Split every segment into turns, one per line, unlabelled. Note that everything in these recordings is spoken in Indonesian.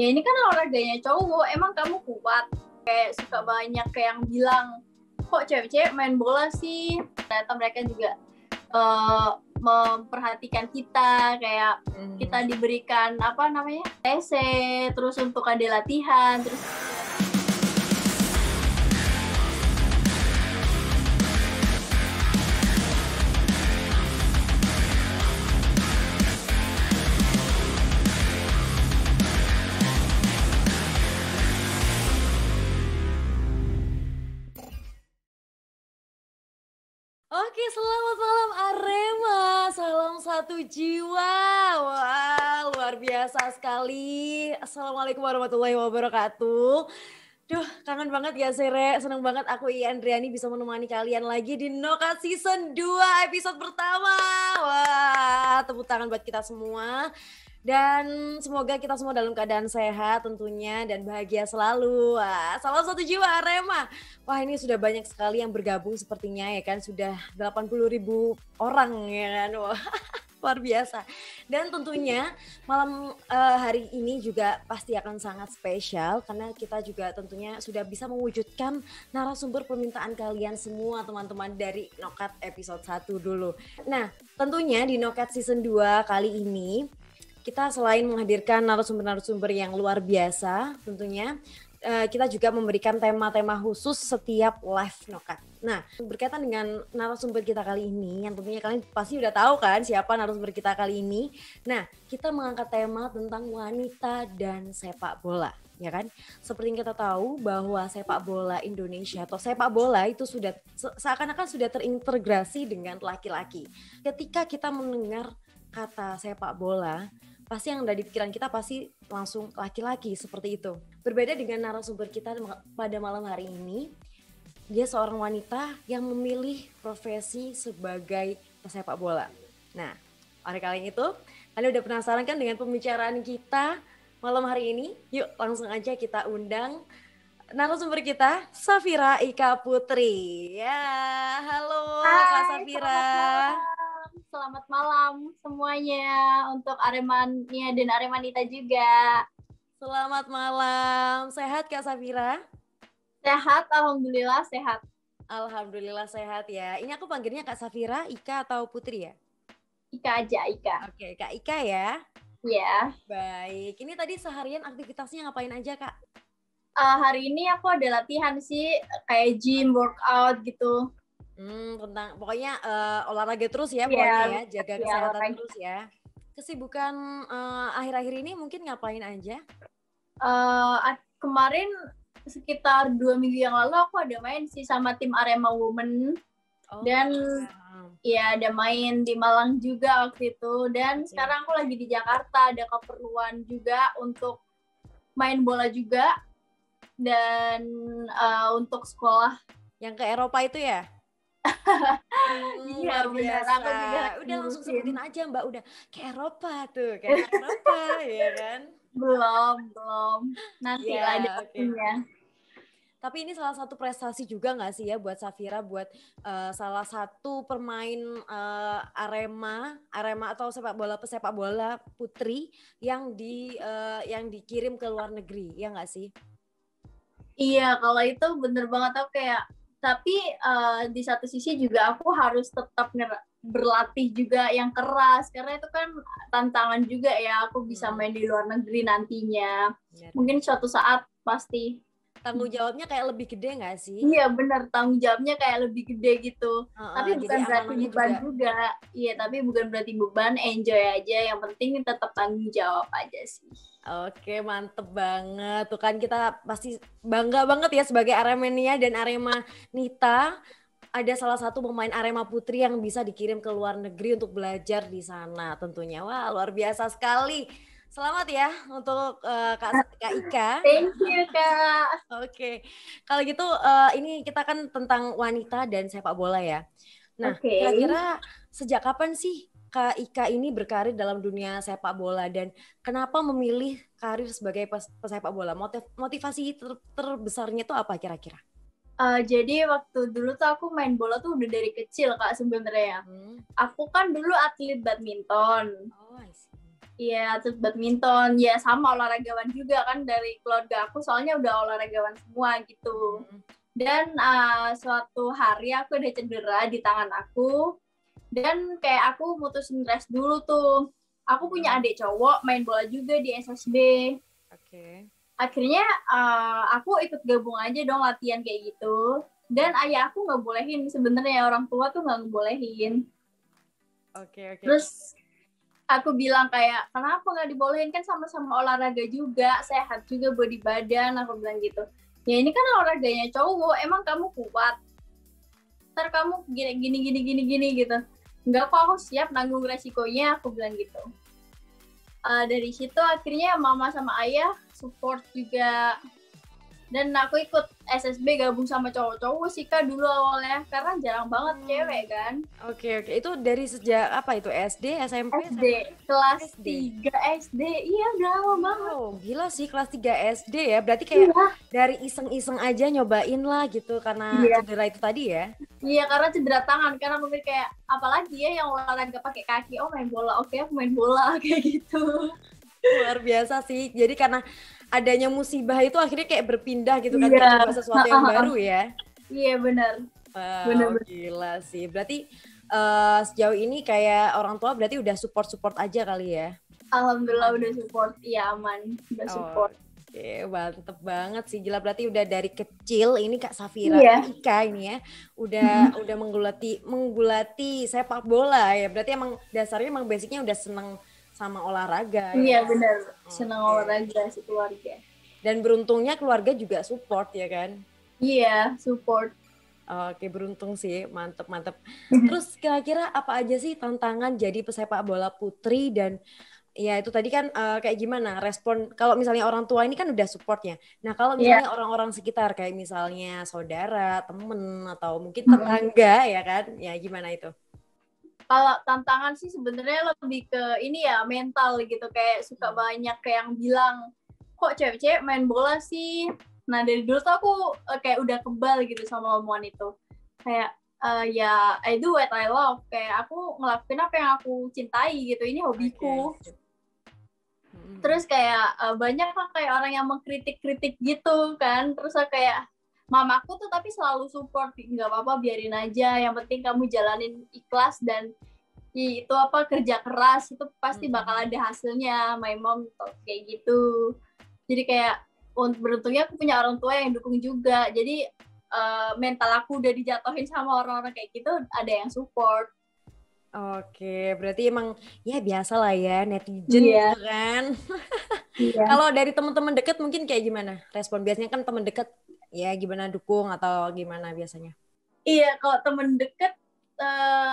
ya ini kan olahraganya cowok emang kamu kuat kayak suka banyak kayak yang bilang kok cewek-cewek main bola sih ternyata mereka juga uh, memperhatikan kita kayak hmm. kita diberikan apa namanya TC terus untuk ada latihan terus
selamat malam Arema. Salam satu jiwa. Wah, luar biasa sekali. Assalamualaikum warahmatullahi wabarakatuh. Duh, kangen banget ya Sere. Senang banget aku I Andriani bisa menemani kalian lagi di Noka Season 2 episode pertama. Wah, tepuk tangan buat kita semua. Dan semoga kita semua dalam keadaan sehat tentunya dan bahagia selalu. Wah, salah satu jiwa Arema. Wah ini sudah banyak sekali yang bergabung sepertinya ya kan. Sudah 80 ribu orang ya kan. Wah. luar biasa. Dan tentunya malam uh, hari ini juga pasti akan sangat spesial karena kita juga tentunya sudah bisa mewujudkan narasumber permintaan kalian semua teman-teman dari Nokat episode 1 dulu. Nah, tentunya di Nokat season 2 kali ini kita selain menghadirkan narasumber-narasumber yang luar biasa tentunya, Eh, kita juga memberikan tema-tema khusus setiap live nokat. Nah, berkaitan dengan narasumber kita kali ini, yang tentunya kalian pasti udah tahu kan siapa narasumber kita kali ini. Nah, kita mengangkat tema tentang wanita dan sepak bola ya kan? Seperti yang kita tahu bahwa sepak bola Indonesia atau sepak bola itu sudah seakan-akan sudah terintegrasi dengan laki-laki. Ketika kita mendengar kata sepak bola, pasti yang ada di pikiran kita pasti langsung laki-laki seperti itu. Berbeda dengan narasumber kita pada malam hari ini, dia seorang wanita yang memilih profesi sebagai pesepak bola. Nah, oleh kalian itu, kalian udah penasaran kan dengan pembicaraan kita malam hari ini? Yuk langsung aja kita undang narasumber kita, Safira Ika
Putri. Ya, halo Hai, Kak Safira. Selamat malam selamat malam semuanya untuk Aremania dan Aremanita juga. Selamat malam. Sehat Kak Safira? Sehat, alhamdulillah sehat.
Alhamdulillah sehat ya. Ini aku panggilnya Kak Safira, Ika atau Putri ya?
Ika aja, Ika. Oke, Kak Ika ya. Ya.
Baik. Ini tadi seharian aktivitasnya ngapain aja, Kak?
Uh, hari ini aku ada latihan sih kayak gym, workout gitu.
Hmm, tentang pokoknya
uh, olahraga terus ya, yeah, ya, jaga iya, kesehatan yeah, terus
ya. Kesibukan akhir eh, akhir-akhir ini mungkin ngapain aja?
Uh, kemarin sekitar dua minggu yang lalu aku ada main sih sama tim Arema Women oh, dan ya ada main di Malang juga waktu itu dan okay. sekarang aku lagi di Jakarta ada keperluan juga untuk main bola juga dan uh, untuk sekolah yang ke Eropa itu ya Iya biasa Aku udah langsung
sebutin aja Mbak udah ke Eropa tuh, kayak Eropa ya kan? Belum, belum. Nanti ya, ada okay. ya. Tapi ini salah satu prestasi juga nggak sih ya buat Safira buat uh, salah satu pemain uh, Arema, Arema atau sepak bola pesepak bola putri yang di uh, yang dikirim ke luar negeri ya nggak sih?
Iya, kalau itu bener banget aku kayak tapi uh, di satu sisi juga aku harus tetap berlatih juga yang keras karena itu kan tantangan juga ya aku bisa hmm. main di luar negeri nantinya iya. mungkin suatu saat pasti tanggung jawabnya kayak lebih gede gak sih iya bener tanggung jawabnya kayak lebih gede gitu uh, uh, tapi bukan berarti beban juga iya tapi bukan berarti beban enjoy aja yang penting tetap tanggung jawab aja sih Oke, mantep
banget. Tuh kan kita pasti bangga banget ya sebagai Aremania dan Arema Nita ada salah satu pemain Arema Putri yang bisa dikirim ke luar negeri untuk belajar di sana tentunya. Wah, luar biasa sekali. Selamat ya untuk uh, Kak, ah. Kak Ika. Thank you Kak. Oke, okay. kalau gitu uh, ini kita kan tentang wanita dan sepak bola ya.
Nah, okay. kira-kira
sejak kapan sih Kak Ika ini berkarir dalam dunia sepak bola dan kenapa memilih karir sebagai
pesepak bola? Motiv motivasi ter terbesarnya itu apa kira-kira? Uh, jadi waktu dulu tuh aku main bola tuh udah dari kecil kak sebenarnya. Ya. Hmm. Aku kan dulu atlet badminton. Oh, I see. Iya, terus badminton. Ya sama olahragawan juga kan dari keluarga aku soalnya udah olahragawan semua gitu. Mm-hmm. Dan uh, suatu hari aku ada cedera di tangan aku dan kayak aku mutusin rest dulu tuh. Aku punya mm-hmm. adik cowok main bola juga di SSB. Oke. Okay. Akhirnya uh, aku ikut gabung aja dong latihan kayak gitu. Dan ayah aku nggak bolehin sebenarnya orang tua tuh nggak ngebolehin. Oke okay, oke. Okay. Terus aku bilang kayak kenapa nggak dibolehin kan sama-sama olahraga juga sehat juga body badan aku bilang gitu ya ini kan olahraganya cowok emang kamu kuat ntar kamu gini gini gini gini gini gitu nggak kok aku siap nanggung resikonya aku bilang gitu uh, dari situ akhirnya mama sama ayah support juga dan aku ikut SSB gabung sama cowok-cowok sih kak dulu awalnya karena jarang banget hmm. cewek kan oke okay, oke okay. itu dari sejak apa itu SD SMP SD SMP? kelas SD. 3 SD iya udah lama banget oh, gila sih
kelas 3 SD ya berarti kayak iya. dari iseng-iseng aja nyobain lah gitu karena iya. cedera itu tadi ya
iya karena cedera tangan karena mungkin kayak apalagi ya yang olahraga pakai kaki oh main bola oke okay, main bola kayak gitu luar biasa sih jadi karena
adanya musibah itu akhirnya kayak berpindah gitu kan yeah. coba sesuatu yang baru ya iya yeah, benar wow, benar gila sih berarti uh, sejauh ini kayak orang tua berarti udah support support aja kali ya
alhamdulillah udah support iya aman udah oh, support
oh. Oke, mantep banget sih Gila berarti udah dari kecil ini Kak Safira yeah. Ika ini ya udah udah menggulati menggulati sepak bola ya. Berarti emang dasarnya emang basicnya udah seneng sama olahraga. Ya iya ya. benar, senang okay. olahraga si keluarga. Dan beruntungnya keluarga juga support ya kan? Iya, yeah, support. Oke, beruntung sih, mantep mantep. Mhm. Terus kira-kira apa aja sih tantangan jadi pesepak bola putri dan ya itu tadi kan uh, kayak gimana respon kalau misalnya orang tua ini kan udah supportnya nah kalau iya. misalnya yeah. orang-orang sekitar kayak misalnya saudara temen atau mungkin mhm. tetangga mm -hmm. ya kan ya gimana itu
kalau tantangan sih sebenarnya lebih ke ini ya mental gitu kayak suka hmm. banyak kayak yang bilang kok cewek-cewek main bola sih nah dari dulu tuh aku eh, kayak udah kebal gitu sama omongan itu kayak uh, ya I do what I love kayak aku ngelakuin apa yang aku cintai gitu ini hobiku hmm. terus kayak uh, banyak lah kayak orang yang mengkritik-kritik gitu kan terus kayak mamaku tuh tapi selalu support nggak apa-apa biarin aja yang penting kamu jalanin ikhlas dan itu apa kerja keras itu pasti bakal ada hasilnya my mom kayak gitu jadi kayak beruntungnya aku punya orang tua yang dukung juga jadi uh, mental aku udah dijatuhin sama orang-orang kayak gitu ada yang support
Oke, berarti emang ya biasa lah ya netizen yeah. Gitu kan.
yeah. Kalau
dari teman-teman deket mungkin kayak gimana respon? Biasanya kan teman deket ya gimana dukung atau gimana biasanya?
Iya, kalau temen deket uh,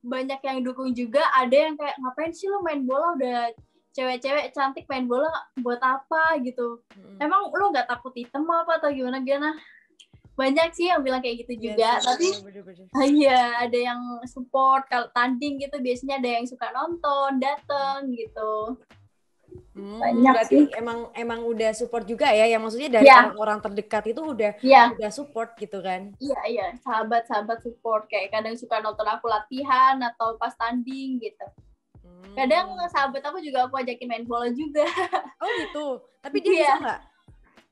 banyak yang dukung juga. Ada yang kayak ngapain sih lu main bola udah cewek-cewek cantik main bola buat apa gitu. Hmm. Emang lu nggak takut item apa atau gimana gimana? Banyak sih yang bilang kayak gitu iya juga, tapi iya ada yang support kalau tanding gitu biasanya ada yang suka nonton, dateng gitu. Hmm, banyak sih. Emang emang udah support juga ya, yang maksudnya dari yeah. orang-orang terdekat itu udah yeah. udah support gitu kan? Iya yeah, iya, yeah. sahabat-sahabat support kayak kadang suka nonton aku latihan atau pas tanding gitu. Hmm. Kadang sahabat aku juga aku ajakin main bola juga. Oh gitu, tapi dia yeah. bisa nggak?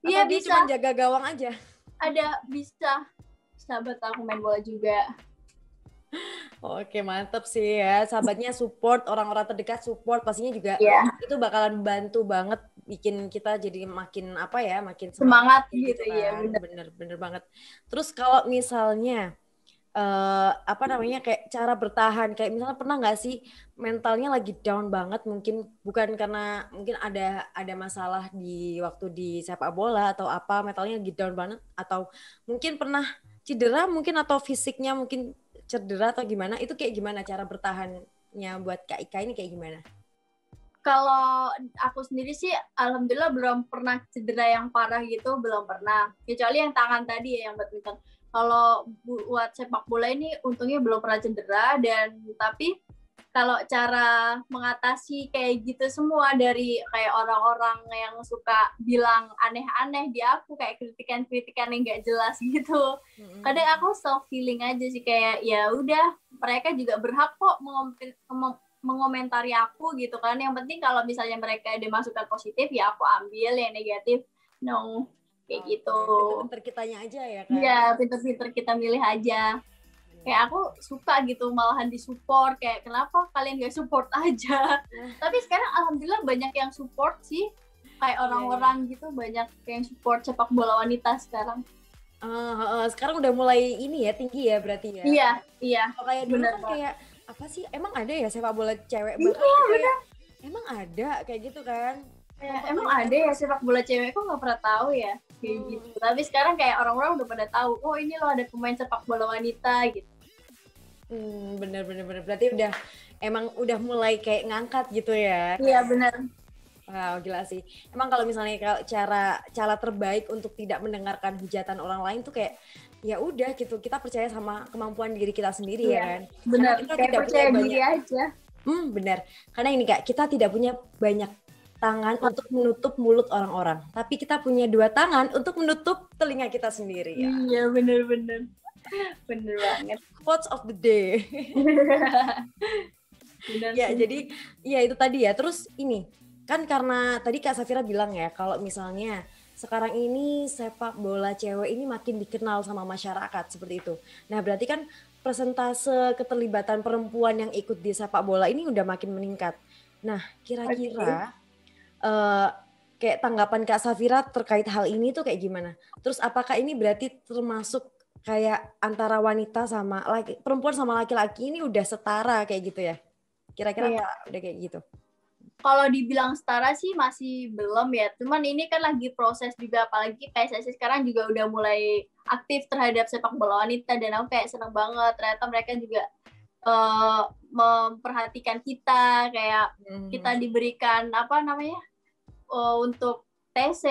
Iya yeah, dia bisa. cuma jaga gawang aja. Ada bisa sahabat aku main bola juga.
Oke mantep sih ya sahabatnya support orang-orang terdekat support pastinya juga yeah. itu bakalan bantu banget bikin kita jadi makin apa ya makin semangat, semangat gitu, gitu iya, kan. ya bener. bener banget terus kalau misalnya uh, apa namanya kayak cara bertahan kayak misalnya pernah nggak sih mentalnya lagi down banget mungkin bukan karena mungkin ada ada masalah di waktu di sepak bola atau apa mentalnya lagi down banget atau mungkin pernah cedera mungkin atau fisiknya mungkin cedera atau gimana itu kayak gimana cara bertahannya buat Kak Ika ini kayak gimana?
Kalau aku sendiri sih alhamdulillah belum pernah cedera yang parah gitu belum pernah kecuali yang tangan tadi ya yang badminton. Kalau buat sepak bola ini untungnya belum pernah cedera dan tapi kalau cara mengatasi kayak gitu semua dari kayak orang-orang yang suka bilang aneh-aneh di aku kayak kritikan-kritikan yang gak jelas gitu mm-hmm. kadang aku self healing aja sih kayak ya udah mereka juga berhak kok mengom- mengomentari aku gitu kan yang penting kalau misalnya mereka ada masukan positif ya aku ambil yang negatif no kayak oh, gitu pinter-pinter kitanya aja ya kan ya pinter-pinter kita milih aja kayak aku suka gitu malahan disupport kayak kenapa kalian gak support aja nah. tapi sekarang alhamdulillah banyak yang support sih kayak iya. orang-orang yeah. gitu banyak yang support sepak bola wanita sekarang uh, uh, sekarang udah mulai
ini ya tinggi ya berarti ya iya iya kayak dulu kan kayak apa sih emang ada ya sepak bola
cewek iya, kayak, gitu emang ada kayak gitu kan Ya, emang ada ya sepak bola cewek kok nggak pernah tahu ya kayak hmm. gitu. Tapi sekarang kayak orang-orang udah pada tahu, oh ini loh ada pemain sepak bola wanita gitu. Hmm, bener bener bener. Berarti udah emang udah
mulai kayak ngangkat gitu ya? Iya bener. Wow, gila sih. Emang kalau misalnya kalau cara cara terbaik untuk tidak mendengarkan hujatan orang lain tuh kayak ya udah gitu. Kita percaya sama kemampuan diri kita sendiri ya iya, kan. Benar. Kita tidak percaya punya diri banyak,
aja. Hmm,
benar. Karena ini Kak, kita tidak punya banyak tangan untuk menutup mulut orang-orang, tapi kita punya dua tangan untuk menutup telinga kita sendiri ya. Iya, benar-benar bener banget quotes of the day ya jadi ya itu tadi ya terus ini kan karena tadi kak Safira bilang ya kalau misalnya sekarang ini sepak bola cewek ini makin dikenal sama masyarakat seperti itu. Nah berarti kan persentase keterlibatan perempuan yang ikut di sepak bola ini udah makin meningkat. Nah kira-kira eh, kayak tanggapan Kak Safira terkait hal ini tuh kayak gimana? Terus apakah ini berarti termasuk kayak antara wanita sama laki perempuan sama laki-laki ini udah setara kayak gitu ya kira-kira iya. udah kayak gitu
kalau dibilang setara sih masih belum ya cuman ini kan lagi proses juga apalagi PSSI sekarang juga udah mulai aktif terhadap sepak bola wanita dan aku kayak seneng banget ternyata mereka juga uh, memperhatikan kita kayak hmm. kita diberikan apa namanya uh, untuk TC,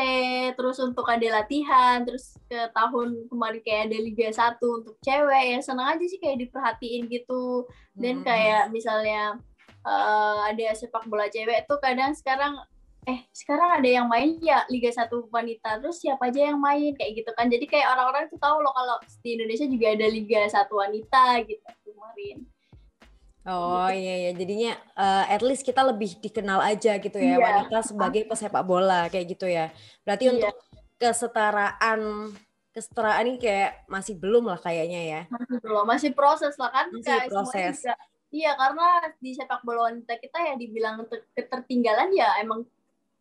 terus untuk ada latihan, terus ke tahun kemarin kayak ada Liga 1 untuk cewek, ya seneng aja sih kayak diperhatiin gitu. Dan hmm. kayak misalnya uh, ada sepak bola cewek tuh kadang sekarang eh sekarang ada yang main ya Liga 1 wanita terus siapa aja yang main kayak gitu kan jadi kayak orang-orang tuh tahu loh kalau di Indonesia juga ada Liga 1 wanita gitu kemarin
Oh iya iya jadinya uh, at least kita lebih dikenal aja gitu ya yeah. wanita sebagai pesepak bola kayak gitu ya. Berarti yeah. untuk kesetaraan kesetaraan ini kayak masih belum lah kayaknya
ya. Masih belum, masih proses lah kan. Masih kayak proses. Juga, iya karena di sepak bola wanita kita ya dibilang ter ketertinggalan ya emang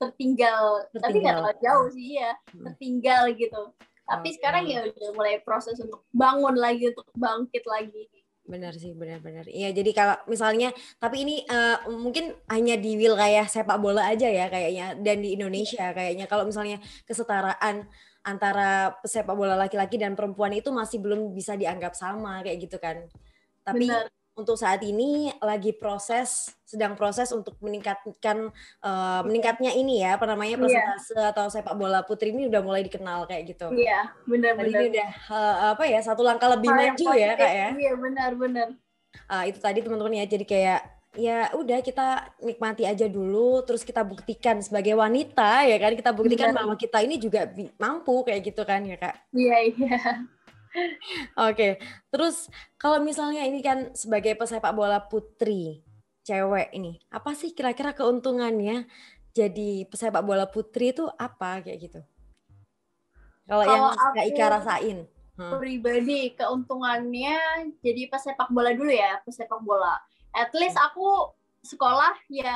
tertinggal, tertinggal. tapi nggak terlalu jauh sih ya, hmm. tertinggal gitu. Tapi okay. sekarang ya udah mulai proses untuk bangun lagi, untuk bangkit lagi
Benar sih, benar-benar. Iya, jadi kalau misalnya, tapi ini uh, mungkin hanya di wilayah sepak bola aja ya kayaknya, dan di Indonesia iya. kayaknya. Kalau misalnya kesetaraan antara sepak bola laki-laki dan perempuan itu masih belum bisa dianggap sama kayak gitu kan. Tapi Benar untuk saat ini lagi proses sedang proses untuk meningkatkan uh, meningkatnya ini ya apa namanya iya. persentase yeah. atau sepak bola putri ini udah mulai dikenal kayak gitu. Iya, yeah, benar-benar. Ini udah uh, apa ya satu langkah lebih Paya maju ya kak ya. Iya benar-benar. Uh, eh, itu tadi teman-teman ya jadi kayak ya udah kita nikmati aja dulu terus kita buktikan sebagai wanita ya kan kita buktikan bahwa kita ini juga mampu kayak gitu kan ya kak. Iya iya. Oke, terus kalau misalnya ini kan sebagai pesepak bola putri cewek ini, apa sih kira-kira keuntungannya jadi pesepak bola putri itu apa kayak gitu? Kalau yang Kak Ika rasain?
Hmm. Pribadi keuntungannya jadi pesepak bola dulu ya, pesepak bola. At least hmm. aku sekolah ya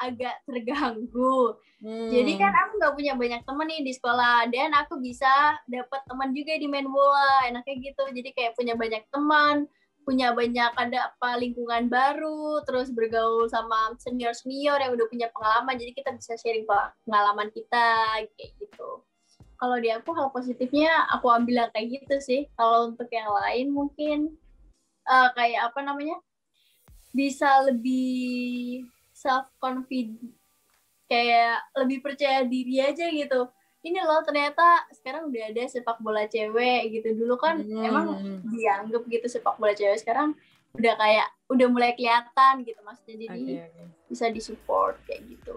agak terganggu. Hmm. Jadi kan aku nggak punya banyak temen nih di sekolah dan aku bisa dapat teman juga di main bola. Enaknya gitu. Jadi kayak punya banyak teman, punya banyak ada apa lingkungan baru, terus bergaul sama senior-senior yang udah punya pengalaman. Jadi kita bisa sharing pengalaman kita kayak gitu. Kalau di aku hal positifnya aku ambil yang kayak gitu sih. Kalau untuk yang lain mungkin uh, kayak apa namanya? bisa lebih self confident kayak lebih percaya diri aja gitu ini loh ternyata sekarang udah ada sepak bola cewek gitu dulu kan hmm. emang dianggap gitu sepak bola cewek sekarang udah kayak udah mulai kelihatan gitu mas jadi okay,
okay. bisa disupport kayak gitu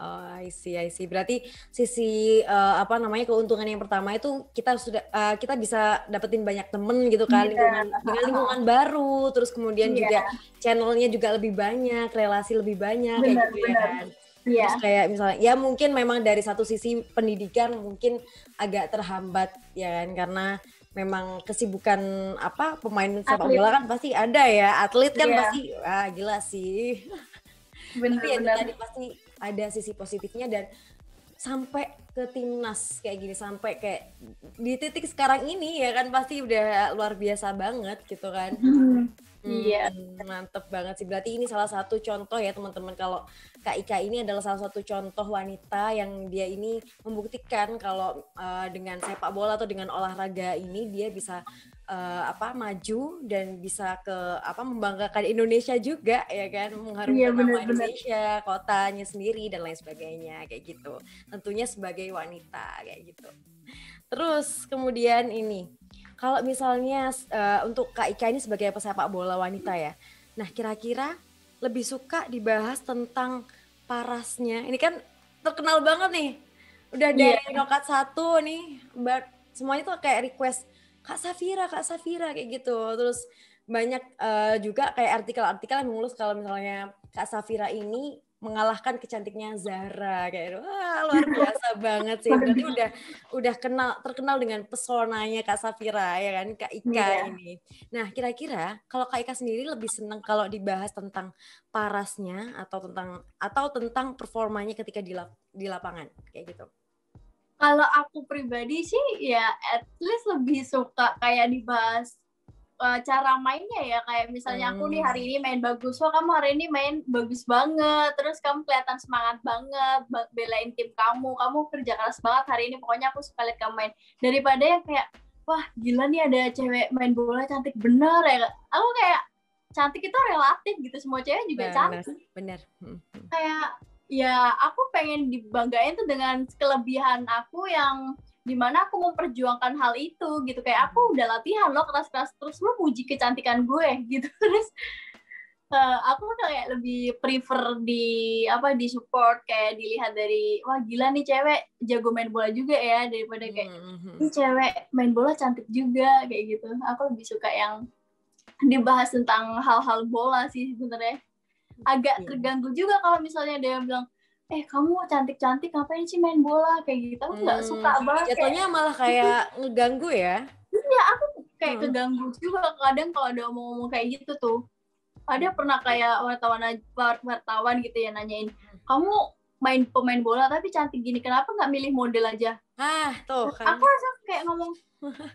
Oh, I see, I see. Berarti sisi uh, apa namanya keuntungan yang pertama itu kita sudah uh, kita bisa dapetin banyak temen gitu kan yeah. lingkungan, dengan lingkungan baru, terus kemudian yeah. juga channelnya juga lebih banyak, relasi lebih banyak benar, kayak gitu ya benar. ya kan. Yeah. Terus kayak misalnya ya mungkin memang dari satu sisi pendidikan mungkin agak terhambat ya kan karena memang kesibukan apa pemain sepak bola kan pasti ada ya, atlet kan yeah. pasti wah gila sih. Benar, Tapi ya benar. tadi pasti ada sisi positifnya dan sampai ke timnas kayak gini sampai kayak di titik sekarang ini ya kan pasti udah luar biasa banget gitu kan hmm,
hmm iya
hmm, mantep banget sih berarti ini salah satu contoh ya teman-teman kalau Kak Ika ini adalah salah satu contoh wanita yang dia ini membuktikan kalau uh, dengan sepak bola atau dengan olahraga ini dia bisa uh, apa maju dan bisa ke apa membanggakan Indonesia juga ya kan mengharumkan ya, bener, nama Indonesia bener. kotanya sendiri dan lain sebagainya kayak gitu tentunya sebagai wanita kayak gitu terus kemudian ini kalau misalnya uh, untuk Kak Ika ini sebagai pesepak bola wanita ya nah kira-kira lebih suka dibahas tentang parasnya ini kan terkenal banget nih udah iya. dari yeah. nokat satu nih but semuanya tuh kayak request Kak Safira, Kak Safira kayak gitu. Terus banyak uh, juga kayak artikel-artikel yang mengulas kalau misalnya Kak Safira ini mengalahkan kecantiknya Zara kayak gitu. wah luar biasa banget sih berarti udah udah kenal terkenal dengan pesonanya Kak Safira ya kan Kak Ika yeah. ini nah kira-kira kalau Kak Ika sendiri lebih senang kalau dibahas tentang parasnya atau tentang atau tentang performanya ketika di, lap, di lapangan kayak
gitu kalau aku pribadi sih ya at least lebih suka kayak dibahas uh, cara mainnya ya kayak misalnya hmm. aku nih hari hmm. ini main bagus wah kamu hari ini main bagus banget terus kamu kelihatan semangat banget belain tim kamu kamu kerja keras banget hari ini pokoknya aku suka lihat kamu main daripada yang kayak wah gila nih ada cewek main bola cantik bener ya aku kayak cantik itu relatif gitu semua cewek juga bener, cantik bener hmm, hmm. kayak ya aku pengen dibanggain tuh dengan kelebihan aku yang dimana aku memperjuangkan hal itu gitu kayak aku udah latihan loh keras-keras terus lo puji kecantikan gue gitu terus uh, aku kayak lebih prefer di apa di support kayak dilihat dari wah gila nih cewek jago main bola juga ya daripada kayak mm-hmm. ini cewek main bola cantik juga kayak gitu aku lebih suka yang dibahas tentang hal-hal bola sih sebenarnya agak iya. terganggu juga kalau misalnya ada yang bilang eh kamu cantik-cantik ngapain sih main bola kayak gitu aku nggak hmm, suka banget jatuhnya malah kayak ngeganggu ya iya aku kayak hmm. keganggu juga kadang kalau ada omong-omong kayak gitu tuh ada pernah kayak wartawan wartawan gitu ya nanyain kamu main pemain bola tapi cantik gini kenapa nggak milih model aja ah tuh kan. aku langsung kayak ngomong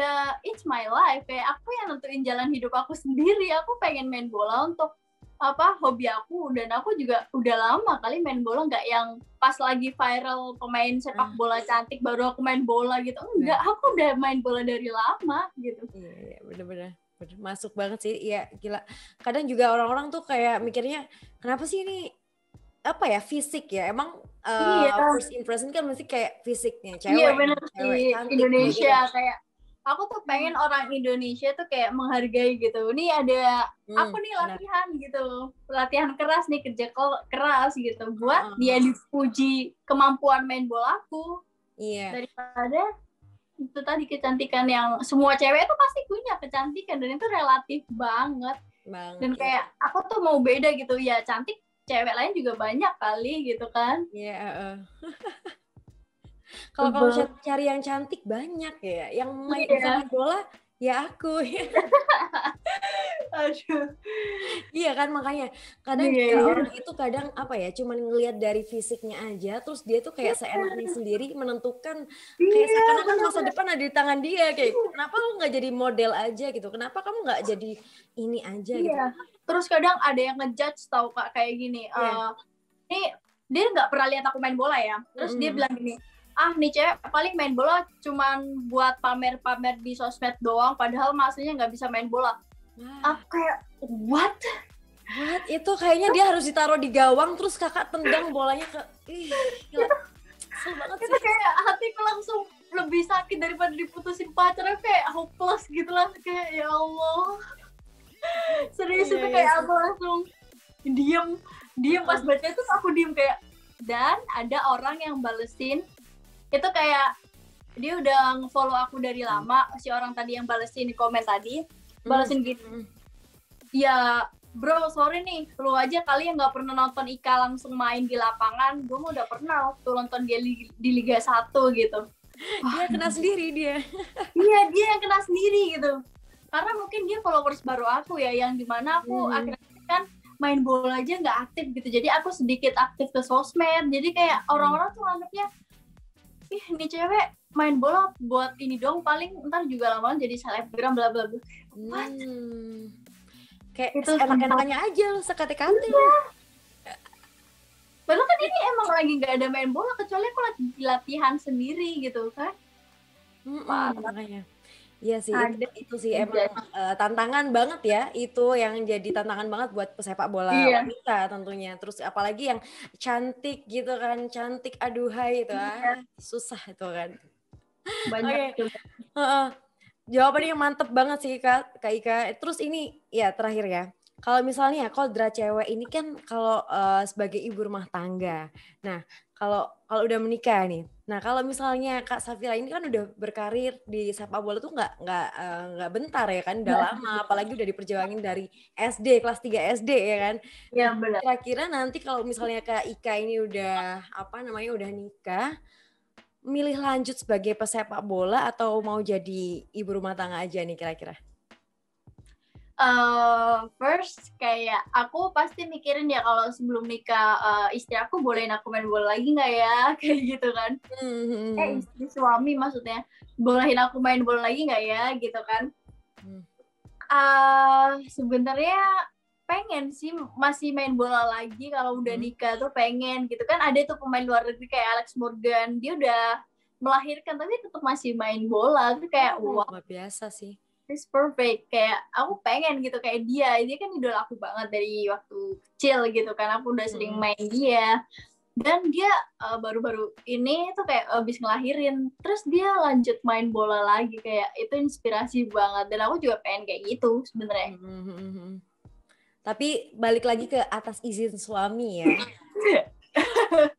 ya it's my life kayak aku yang nentuin jalan hidup aku sendiri aku pengen main bola untuk apa hobi aku dan aku juga udah lama kali main bola nggak yang pas lagi viral pemain sepak hmm. bola cantik baru aku main bola gitu enggak hmm. aku udah main bola dari lama gitu iya, iya, iya
bener-bener masuk banget sih iya gila kadang juga orang-orang tuh kayak mikirnya kenapa sih ini apa ya fisik ya emang uh, iya. first impression kan mesti kayak fisiknya iya, cewek iya bener sih cewek, Indonesia gitu.
kayak aku tuh hmm. pengen hmm. orang Indonesia tuh kayak menghargai gitu. Ini ada hmm, aku nih latihan gitu gitu, latihan keras nih kerja kol keras gitu buat hmm. dia hmm, hmm. dipuji kemampuan main bola aku. Iya. Yeah. Daripada itu tadi kecantikan yang semua cewek itu pasti punya kecantikan dan itu relatif banget. Bang, dan kayak aku tuh mau beda gitu ya cantik cewek lain juga banyak kali gitu kan. Iya. Yeah, Kalau kamu cari yang cantik
banyak ya, yang main yeah.
bola ya aku ya.
Aduh. Iya kan makanya kadang yeah, iya. orang itu kadang apa ya cuman ngelihat dari fisiknya aja terus dia tuh kayak yeah. seenaknya sendiri menentukan yeah, kayak iya, seakan-akan masa depan ada di tangan dia kayak kenapa lu nggak jadi model aja gitu
kenapa kamu nggak jadi ini aja yeah. gitu iya. terus kadang ada yang ngejudge tau kak kayak gini yeah. uh, ini dia nggak pernah lihat aku main bola ya terus mm dia bilang gini ah nih cewek paling main bola cuman buat pamer-pamer di sosmed doang padahal maksudnya nggak bisa main bola ah kayak what what itu kayaknya dia harus ditaruh
di gawang terus kakak tendang bolanya ke
ih banget sih. itu kayak hatiku langsung lebih sakit daripada diputusin pacar kayak hopeless gitu lah kayak ya Allah serius iya, itu iya, kayak iya. aku langsung diem diem pas baca itu aku diem kayak dan ada orang yang balesin itu kayak dia udah follow aku dari hmm. lama si orang tadi yang balesin di komen tadi hmm. balesin hmm. gitu ya bro sorry nih lu aja kali yang nggak pernah nonton Ika langsung main di lapangan gue mau udah pernah tuh nonton dia di, di Liga 1 gitu dia kena sendiri dia iya dia yang kena sendiri gitu karena mungkin dia followers baru aku ya yang dimana aku hmm. akhirnya kan main bola aja nggak aktif gitu jadi aku sedikit aktif ke sosmed jadi kayak orang-orang tuh anggapnya ih ini cewek main bola buat ini dong paling ntar juga lama jadi selebgram bla bla bla hmm. kayak itu enak-enakannya
aja lo sekate-kate ya.
Padahal kan ini emang lagi nggak ada main bola kecuali aku lagi latihan sendiri gitu kan. Hmm, hmm makanya. Iya sih, ada, itu, sih emang
uh, tantangan banget ya. Itu yang jadi tantangan banget buat pesepak bola iya. wanita tentunya. Terus apalagi yang cantik gitu kan, cantik aduhai itu iya. ah, susah itu kan. Banyak. Okay. Uh, jawabannya yang mantep banget sih Kak, Kak Ika. Terus ini ya terakhir ya. Kalau misalnya kodra cewek ini kan kalau uh, sebagai ibu rumah tangga. Nah, kalau kalau udah menikah nih. Nah kalau misalnya Kak Safira ini kan udah berkarir di sepak bola tuh nggak nggak eh, nggak uh, bentar ya kan, udah iya. lama. Apalagi udah diperjuangin dari SD kelas 3 SD ya kan. ya benar. Kira-kira nanti kalau misalnya Kak Ika ini udah apa namanya udah nikah, milih lanjut sebagai pesepak bola atau mau jadi ibu rumah tangga aja nih kira-kira?
uh, first kayak aku pasti mikirin ya kalau sebelum nikah uh, istri aku bolehin aku main bola lagi nggak ya kayak gitu kan mm-hmm. eh istri suami maksudnya bolehin aku main bola lagi nggak ya gitu kan Sebenernya hmm. uh, sebenarnya pengen sih masih main bola lagi kalau udah hmm. nikah tuh pengen gitu kan ada tuh pemain luar negeri kayak Alex Morgan dia udah melahirkan tapi tetap masih main bola tuh kayak wow. Hmm, wah luar biasa sih Chris Perfect kayak aku pengen gitu kayak dia dia kan idol aku banget dari waktu kecil gitu karena aku udah sering hmm. main dia dan dia eh, baru-baru uh, ini tuh kayak habis ngelahirin terus dia lanjut main bola lagi kayak itu inspirasi banget dan aku juga pengen kayak gitu sebenarnya mm-hmm. tapi balik lagi ke atas izin suami ya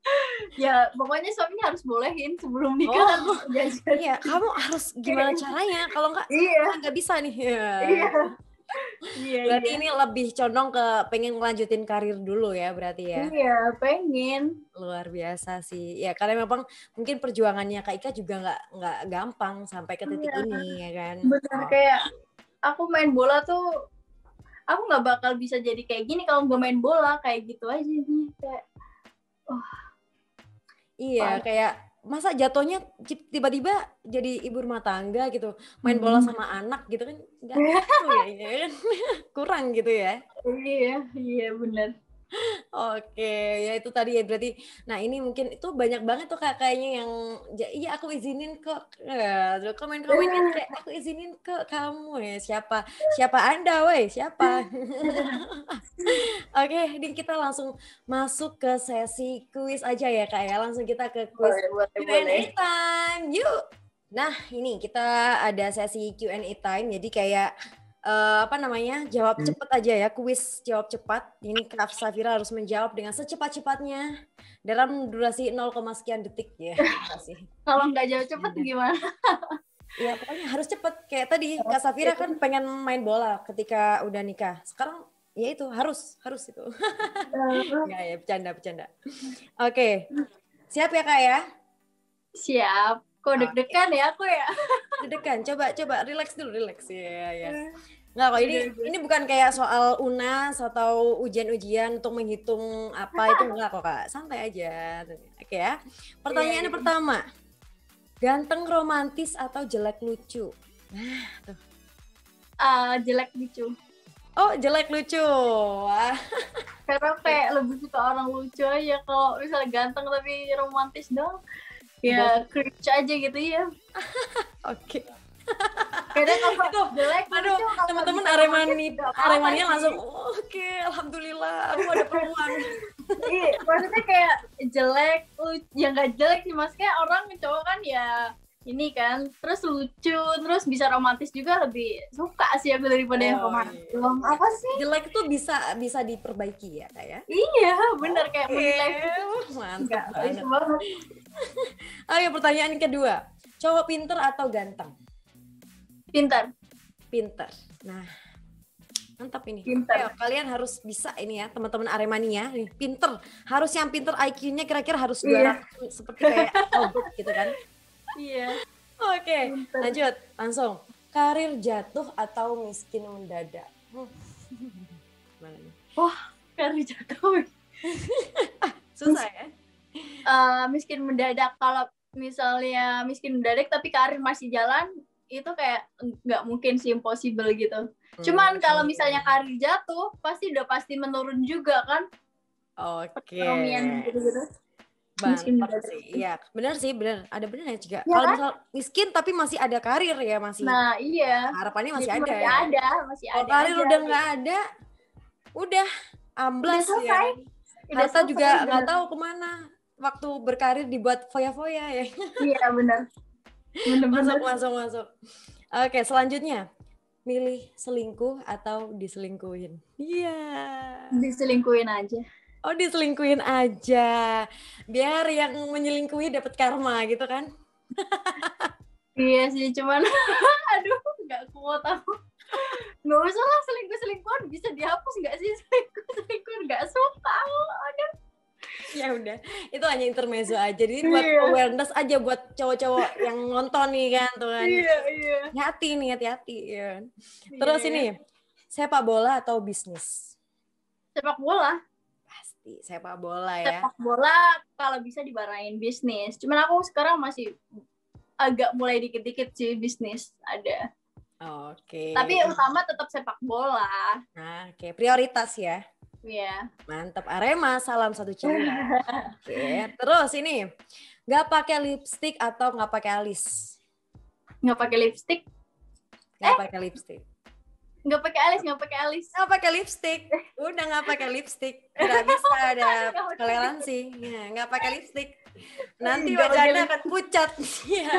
ya pokoknya suaminya harus bolehin sebelum nikah oh, harus iya kamu harus gimana caranya kalau nggak iya. nggak bisa nih ya. iya iya berarti iya. ini
lebih condong ke pengen ngelanjutin karir dulu ya berarti ya iya
pengen
luar biasa sih ya karena memang mungkin perjuangannya kak
Ika juga nggak nggak gampang sampai ke titik iya. ini ya kan benar oh. kayak aku main bola tuh aku nggak bakal bisa jadi kayak gini kalau gue main bola kayak gitu aja sih kayak oh
Iya, Pan. kayak
masa jatuhnya
tiba-tiba jadi ibu rumah tangga gitu, main bola hmm. sama anak gitu kan nggak ya, ya kan? kurang gitu ya. Iya, iya benar. Oke, ya itu tadi ya berarti. Nah ini mungkin itu banyak banget tuh kak kayaknya yang, iya aku izinin kok, ya, komen komen kan kayak aku izinin ke kamu ya siapa siapa anda, woi siapa. Oke, okay, kita langsung masuk ke sesi kuis aja ya kak ya. Langsung kita ke kuis Q&A time, yuk. Nah ini kita ada sesi Q&A time, jadi kayak uh, apa namanya jawab hmm. cepat aja ya kuis jawab cepat ini Kak Safira harus menjawab dengan secepat-cepatnya dalam durasi 0, sekian detik ya kalau nggak jawab cepat iya. gimana ya pokoknya harus cepat kayak tadi Kak Safira kan pengen main bola ketika udah nikah sekarang ya itu harus harus itu ya ya bercanda bercanda oke okay. siap ya kak ya siap Kok deg-degan ya aku ya? Deg-degan. Coba coba relax dulu, relax. Ya yeah, ya. Yeah. Hmm. Nggak kok, ini ini bukan kayak soal UNAS atau ujian-ujian untuk menghitung apa itu enggak kok, Kak. Santai aja. Oke ya. pertanyaan yeah. Iya. pertama. Ganteng romantis atau jelek lucu? Nah, tuh. Uh,
jelek lucu. Oh, jelek lucu. Karena kayak lebih suka orang lucu ya kalau misalnya ganteng tapi romantis dong. Ya, cringe aja gitu ya. Oke. okay beda kalau itu jelek aduh teman-teman aremani aremania langsung
oh, oke okay, alhamdulillah aku ada peluang
iya maksudnya kayak jelek ya nggak jelek sih mas kayak orang cowok kan ya ini kan terus lucu terus bisa romantis juga lebih suka sih aku daripada oh, yang romantis iya. apa sih jelek tuh bisa bisa diperbaiki ya kayak ya? iya
bener okay. kayak menilai gitu. mantap banget oh ya pertanyaan kedua cowok pinter atau ganteng Pinter, pinter. Nah, mantap ini. Pinter. Ayo, kalian harus bisa ini ya, teman-teman Aremania nih, pinter. Harus yang pinter IQ-nya kira-kira harus iya. dua yeah. seperti kayak Albert gitu kan. Iya. Yeah. Oke, okay, lanjut langsung. Karir jatuh atau miskin mendadak? Hmm. Mana nih?
Wah, karir jatuh. Susah ya. Uh, miskin mendadak kalau misalnya miskin mendadak tapi karir masih jalan itu kayak nggak mungkin sih impossible gitu. Hmm. Cuman kalau misalnya karir jatuh, pasti udah pasti menurun juga kan.
Oke. Okay. Perekonomian
gitu-gitu. sih. Iya, benar sih, benar. Ada benar ya
juga. Iya kalau kan? misal miskin tapi masih ada karir ya masih. Nah, iya. Harapannya masih Jadi ada. Masih ada, masih ada. Kalau karir udah gitu. nggak ada, udah amblas ya.
Kita juga nggak tahu
kemana. Waktu berkarir dibuat foya-foya ya. Iya, benar. Bener -bener. Masuk, masuk, masuk. Oke, selanjutnya milih selingkuh atau diselingkuhin? Iya. Yeah. Diselingkuhin aja. Oh, diselingkuhin aja. Biar yang menyelingkuhi dapat karma gitu kan?
iya sih, cuman aduh nggak kuat aku. Nggak usah lah selingkuh-selingkuhan bisa dihapus nggak sih selingkuh-selingkuhan nggak suka Aduh ya udah
itu hanya intermezzo aja jadi buat iya. awareness aja buat cowok-cowok yang nonton nih kan tuh kan yeah, yeah. hati nih hati-hati ya. terus ini
sepak bola atau bisnis
sepak bola pasti sepak bola ya
sepak bola kalau bisa dibarain bisnis cuman aku sekarang masih agak mulai dikit-dikit sih bisnis ada
Oke. Okay. Tapi
utama tetap sepak bola.
Nah, oke, okay. prioritas
ya. Iya. Yeah.
Mantap Arema, salam satu channel. Oke, okay. terus ini nggak pakai lipstick atau nggak
pakai alis? Nggak pakai lipstick.
Nggak eh. pakai lipstick.
Nggak pakai alis, nggak pakai alis. Nggak pakai lipstick. Udah nggak pakai lipstick. Nggak bisa ada toleransi. Ya, nggak pakai lipstick.
Nanti wajahnya akan
pucat. Iya.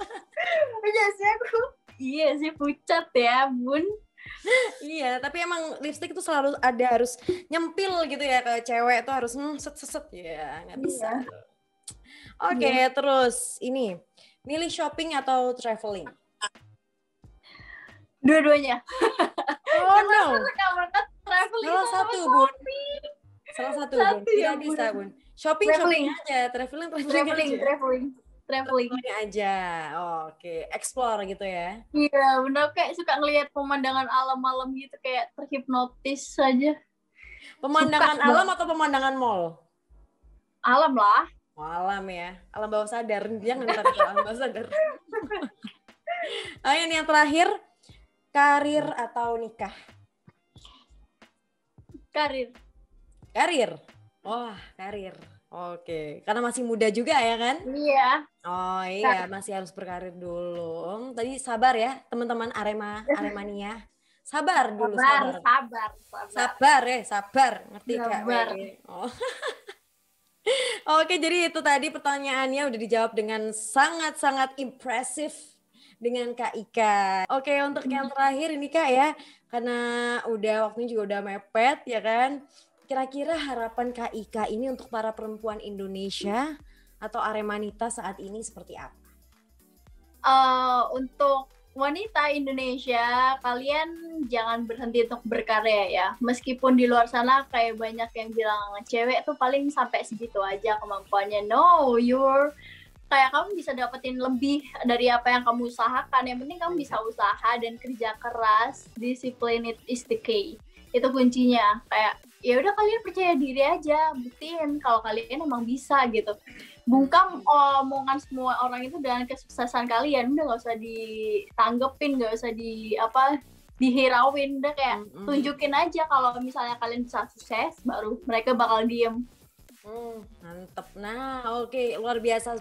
iya aku. Iya sih pucat ya, Bun
iya tapi emang lipstick itu selalu ada harus nyempil gitu ya ke cewek itu harus hmm, set set set ya nggak iya. bisa iya. oke okay, iya. terus ini milih shopping atau traveling
dua-duanya oh no traveling salah satu bun
salah satu, satu bun ya, tidak bisa bun shopping traveling. shopping aja traveling traveling
traveling traveling
aja oh, oke okay. explore gitu ya
iya yeah, bener kayak suka ngelihat pemandangan alam alam gitu kayak terhipnotis saja pemandangan suka, alam atau pemandangan mall alam lah
alam ya
alam bawah sadar jangan tadi
alam bawah sadar oh ini yang terakhir karir atau nikah karir karir wah karir Oke, karena masih muda juga ya kan? Iya. Oh iya, nah. masih harus berkarir dulu. Tadi sabar ya, teman-teman Arema Aremania. Sabar dulu, sabar. Sabar,
sabar. Sabar, sabar
eh, sabar. Ngerti sabar. Oh. Oke, jadi itu tadi pertanyaannya udah dijawab dengan sangat-sangat impresif dengan Kak Ika. Oke, untuk yang mm-hmm. terakhir ini Kak ya, karena udah waktunya juga udah mepet ya kan kira-kira harapan KIK ini untuk para perempuan Indonesia atau Aremanita saat ini seperti apa?
Uh, untuk wanita Indonesia, kalian jangan berhenti untuk berkarya ya. Meskipun di luar sana kayak banyak yang bilang cewek tuh paling sampai segitu aja kemampuannya. No, you're kayak kamu bisa dapetin lebih dari apa yang kamu usahakan. Yang penting kamu bisa usaha dan kerja keras. discipline it is the key. Itu kuncinya. Kayak ya udah kalian percaya diri aja buktiin kalau kalian emang bisa gitu bungkam eh, omongan semua orang itu dengan kesuksesan kalian udah nggak usah ditanggepin nggak usah di apa dihirauin udah kayak mm-hmm. tunjukin aja kalau misalnya kalian bisa sukses baru mereka bakal diem Hmm, mantep. Nah, oke, okay. luar biasa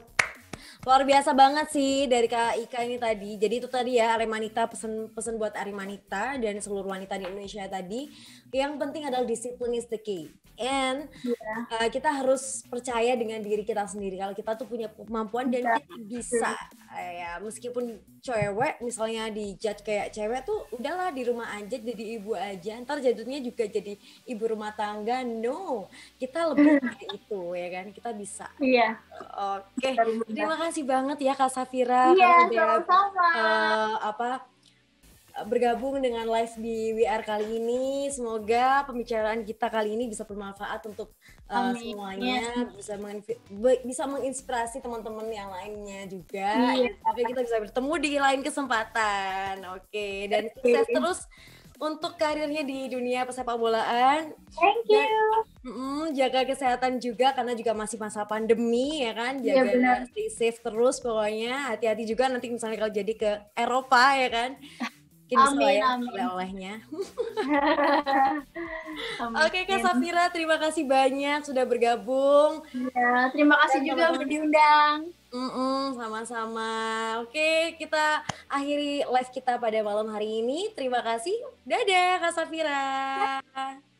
Luar biasa
banget sih dari Kak Ika ini tadi. Jadi itu tadi ya Aremanita pesen pesen buat Aremanita dan seluruh wanita di Indonesia tadi. Yang penting adalah disiplin is the key and yeah. Iya. uh, kita harus percaya dengan diri kita sendiri kalau kita tuh punya kemampuan dan yeah. kita bisa uh, ya meskipun cewek misalnya di judge kayak cewek tuh udahlah di rumah aja jadi ibu aja ntar jadinya juga jadi ibu rumah tangga no kita lebih hmm. dari itu ya kan kita bisa iya yeah. oke
okay. terima kasih
banget ya kak Safira yeah, iya, udah sama -sama. Uh, eh, apa bergabung dengan live di WR kali ini. Semoga pembicaraan kita kali ini bisa bermanfaat untuk
uh, semuanya,
iya. bisa bisa menginspirasi teman-teman yang lainnya juga. Yeah. Tapi kita bisa bertemu di lain kesempatan. Oke, okay. dan okay. sukses terus untuk karirnya di dunia pesepak bolaan. Thank you. Dan, mm, jaga kesehatan juga karena juga masih masa pandemi ya kan. Iya, jaga yeah, stay safe terus pokoknya. Hati-hati juga nanti misalnya kalau jadi ke Eropa ya kan.
Mungkin ya, amin, oleh-olehnya.
Oke Kak Safira, terima kasih banyak sudah bergabung. Ya, terima kasih Dan juga sudah diundang. mm sama-sama. Oke, kita akhiri live kita pada malam hari ini. Terima kasih. Dadah Kak Safira. Dadah.